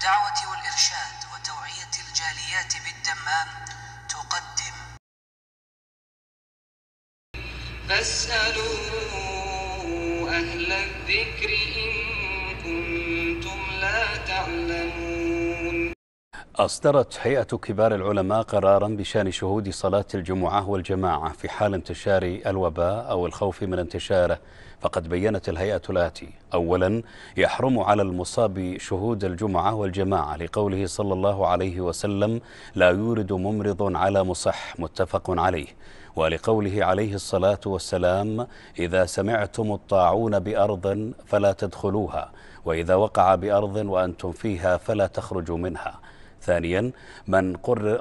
الدعوة والإرشاد وتوعية الجاليات بالدمام تقدم فاسألوا أهل الذكر إن كنتم لا تعلمون أصدرت هيئة كبار العلماء قرارا بشان شهود صلاة الجمعة والجماعة في حال انتشار الوباء أو الخوف من انتشاره فقد بينت الهيئة الآتي أولا يحرم على المصاب شهود الجمعة والجماعة لقوله صلى الله عليه وسلم لا يورد ممرض على مصح متفق عليه ولقوله عليه الصلاة والسلام إذا سمعتم الطاعون بأرض فلا تدخلوها وإذا وقع بأرض وأنتم فيها فلا تخرجوا منها ثانيا من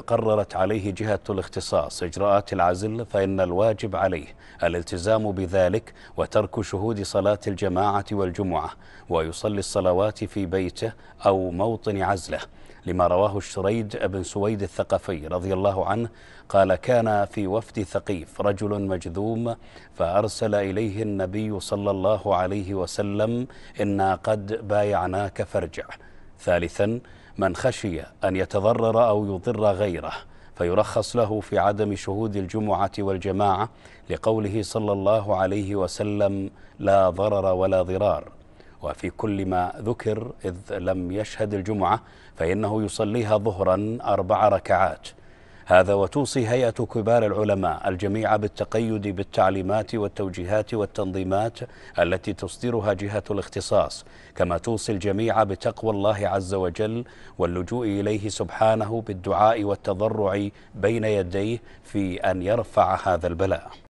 قررت عليه جهة الاختصاص إجراءات العزل فإن الواجب عليه الالتزام بذلك وترك شهود صلاة الجماعة والجمعة ويصلي الصلوات في بيته أو موطن عزله لما رواه الشريد بن سويد الثقفي رضي الله عنه قال كان في وفد ثقيف رجل مجذوم فأرسل إليه النبي صلى الله عليه وسلم إنا قد بايعناك فارجع ثالثا من خشي أن يتضرر أو يضر غيره فيرخص له في عدم شهود الجمعة والجماعة لقوله صلى الله عليه وسلم لا ضرر ولا ضرار وفي كل ما ذكر إذ لم يشهد الجمعة فإنه يصليها ظهرا أربع ركعات هذا وتوصي هيئة كبار العلماء الجميع بالتقيد بالتعليمات والتوجيهات والتنظيمات التي تصدرها جهة الاختصاص كما توصي الجميع بتقوى الله عز وجل واللجوء إليه سبحانه بالدعاء والتضرع بين يديه في أن يرفع هذا البلاء